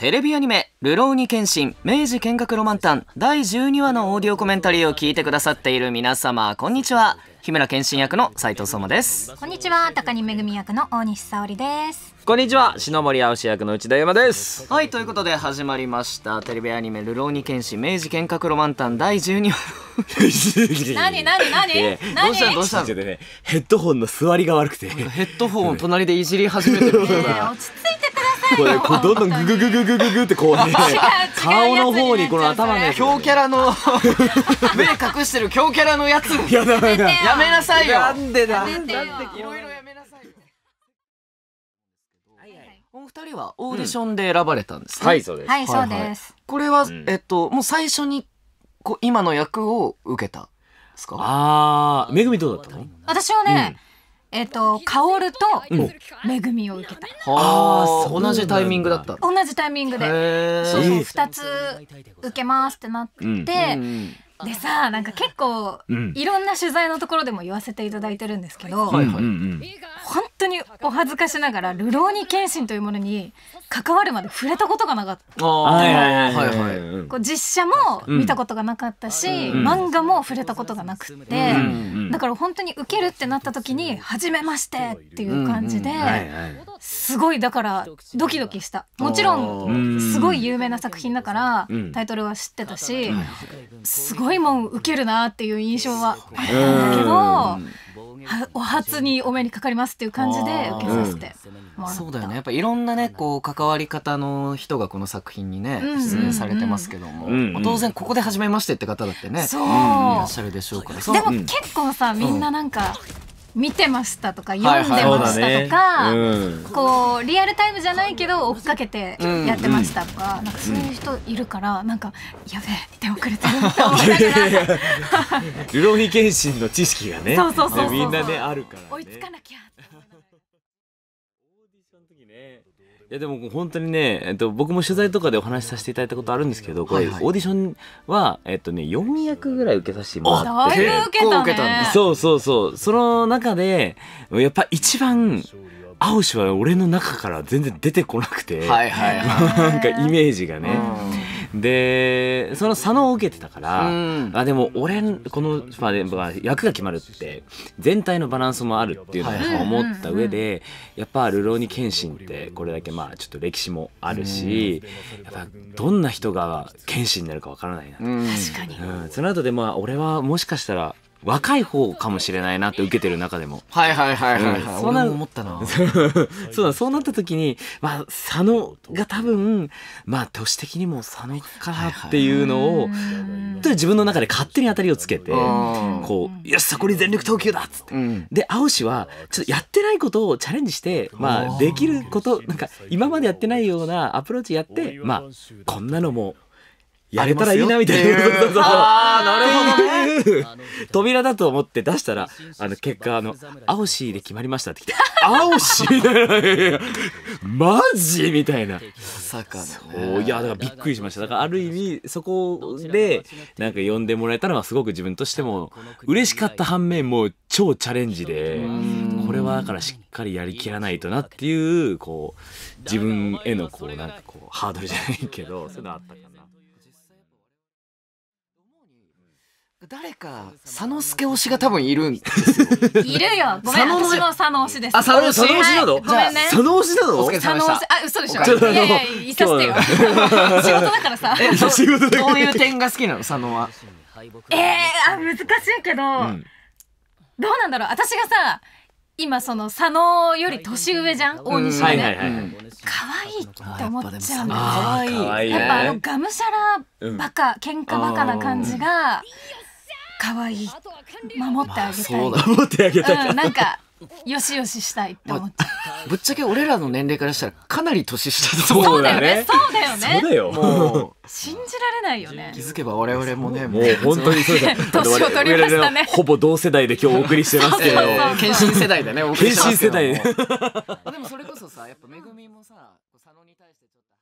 テレビアニメ、ルローニケン明治見学ロマンタン、第12話のオーディオコメンタリーを聞いてくださっている皆様、こんにちは。日村健信役の斉藤相馬です。こんにちは、高木めぐみ役の大西沙織です。こんにちは篠森青志役の内田山ですはい、ということで始まりました。テレビアニメ、ルローニケン明治見学ロマンタン、第12話の。なになになにどうしたどうしたヘッドホンの座りが悪くてヘッドホンを隣でいじり始めてる。ねえ落ち着いこれこうどんどんグググググググってこうね顔の方にこの頭の強キャラの目隠してる強キャラのやつやめなさいよなんでだでいろいろやめなさいお二人はオーディションで選ばれたんですね、はいそうですはいそうです、これは、えっともう最初にこう今の役を受けたですかああめぐみどうだったの私はね、えっ、ー、と、薫と恵みを受けた。ああ、同じタイミングだった。同じタイミングで。そうそう、二つ受けますってなって、うん、でさ、あなんか結構、いろんな取材のところでも言わせていただいてるんですけど、ははい本当にお恥ずかしながら「流浪に謙信」というものに関わるまで触れたことがなかったこう実写も見たことがなかったし、うん、漫画も触れたことがなくて、うん、だから本当に受けるってなった時に「はじめまして」っていう感じで、すごいだからドキドキしたもちろんすごい有名な作品だからタイトルは知ってたし、すごいもん受けるなっていう印象はあったんだけど。お初にお目にかかりますっていう感じで受けさせてもらった、うん、そうだよねやっぱいろんなねこう関わり方の人がこの作品にね出演されてますけども、うんうん、当然ここで初めましてって方だってね、うん、いらっしゃるでしょうからでも結構さみんななんか、見てましたとか読んでましたとか、こうリアルタイムじゃないけど追っかけてやってましたとか,、なんかそういう人いるからなんかやべえ出遅れてるって思ったから の知識がねそうそうそうみんなねあるから、追いつかなきゃいやでも本当にね、えっと、僕も取材とかでお話しさせていただいたことあるんですけど、これ、はいはい、オーディションは、えっとね、4役ぐらい受けさせてもらって。だい受けた、ね、そうそうそう。その中で、やっぱ一番、アウシは俺の中から全然出てこなくて、はいはい、なんかイメージがね。でその佐野を受けてたから、うん、あでも俺この、まあ、役が決まるって全体のバランスもあるっていうのを思った上で、やっぱ「流浪に謙信」ってこれだけまあちょっと歴史もあるし、うん、やっぱどんな人が謙信になるかわからないな、うん、確かに、うん、その後でまあ俺はもしかしたら若い方かもしれないなって受けてる中でも。はいはいはいはい、はいうん、そうな思ったな。そうだ、そうなった時に、まあ、佐野が多分、まあ、都市的にも佐野かっていうのを、はいはい、自分の中で勝手に当たりをつけて、こう、よし、そこに全力投球だっつって。うん、で、青氏は、ちょっとやってないことをチャレンジして、まあ、できること、なんか、今までやってないようなアプローチやって、まあ、こんなのも、やれたらいいなみたいな。ああ、なるほど扉だと思って出したら、あの、結果、あの、青オシーで決まりましたって来て、アオシーマジみたいな。まかそういや、だからびっくりしました。だからある意味、そこで、なんか呼んでもらえたのはすごく自分としても、嬉しかった反面、もう超チャレンジで、これはだからしっかりやりきらないとなっていう、こう、自分へのこう、なんかこう、ハードルじゃないけど、そういうのあったかな。誰か、佐野助推しが多分いるんですよ。いるよ。ごめん、佐私も佐野推しです。あ、佐野推しなの、はい、ごめんね。佐野推しなのでしあ、嘘でしょ。ょいやいや、いさせてよ。仕事だからさ。仕どういう点が好きなの佐野は。えー、あ、難しいけど、うん、どうなんだろう。私がさ、今その佐野より年上じゃん大西がね可愛いって思っちゃうんやっぱあのがむしゃらバカ喧嘩バカな感じが、うん可愛い守ってあげたい、まあ、守ってあげたい、うん、なんかよしよししたいって思って、ま あ、ぶっちゃけ俺らの年齢からしたらかなり年下だと思うよねそうだよねそうだよ、ね、もう信じられないよね気づけば我々もねもう本当にそうだ年を取りましたねほぼ同世代で今日お送りしてますけど献 身世代だね献身世代で でもそれこそさやっぱめぐみもさ佐野に対してちょっと